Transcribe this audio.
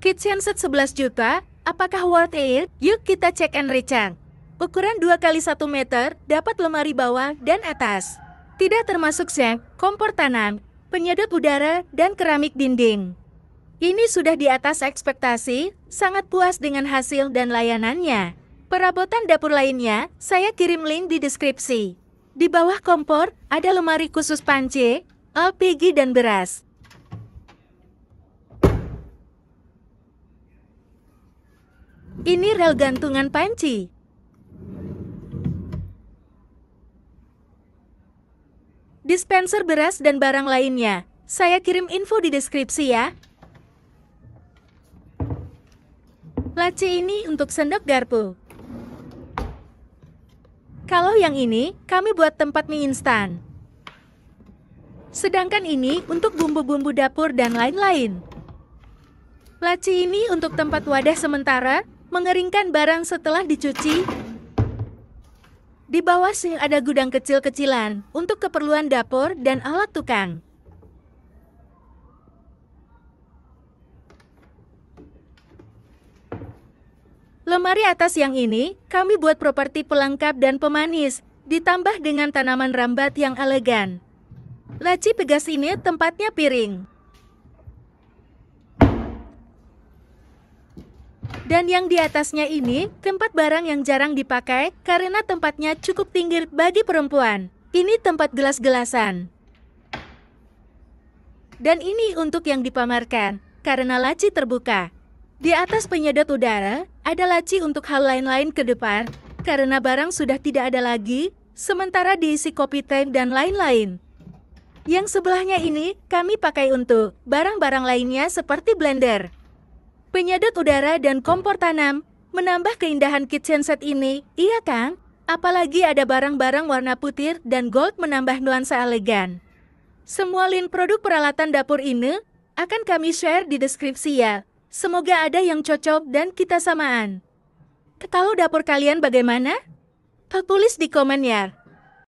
Kitchen set 11 juta, apakah worth it? Yuk kita cek and recheck. Ukuran 2 kali 1 meter, dapat lemari bawah dan atas. Tidak termasuk seng, kompor tanam, penyedot udara, dan keramik dinding. Ini sudah di atas ekspektasi, sangat puas dengan hasil dan layanannya. Perabotan dapur lainnya, saya kirim link di deskripsi. Di bawah kompor, ada lemari khusus panci, LPG dan beras. Ini rel gantungan panci. Dispenser beras dan barang lainnya. Saya kirim info di deskripsi ya. Laci ini untuk sendok garpu. Kalau yang ini, kami buat tempat mie instan. Sedangkan ini untuk bumbu-bumbu dapur dan lain-lain. Laci ini untuk tempat wadah sementara, Mengeringkan barang setelah dicuci. Di bawah sini ada gudang kecil-kecilan untuk keperluan dapur dan alat tukang. Lemari atas yang ini, kami buat properti pelengkap dan pemanis, ditambah dengan tanaman rambat yang elegan. Laci pegas ini tempatnya piring. Dan yang di atasnya ini tempat barang yang jarang dipakai karena tempatnya cukup tinggi bagi perempuan. Ini tempat gelas-gelasan. Dan ini untuk yang dipamerkan karena laci terbuka. Di atas penyedot udara ada laci untuk hal lain-lain ke depan karena barang sudah tidak ada lagi, sementara diisi kopi teh dan lain-lain. Yang sebelahnya ini kami pakai untuk barang-barang lainnya seperti blender. Penyedot udara dan kompor tanam menambah keindahan kitchen set ini, iya kan? Apalagi ada barang-barang warna putih dan gold menambah nuansa elegan. Semua link produk peralatan dapur ini akan kami share di deskripsi ya. Semoga ada yang cocok dan kita samaan. Ketahu dapur kalian bagaimana? Tulis di komen ya.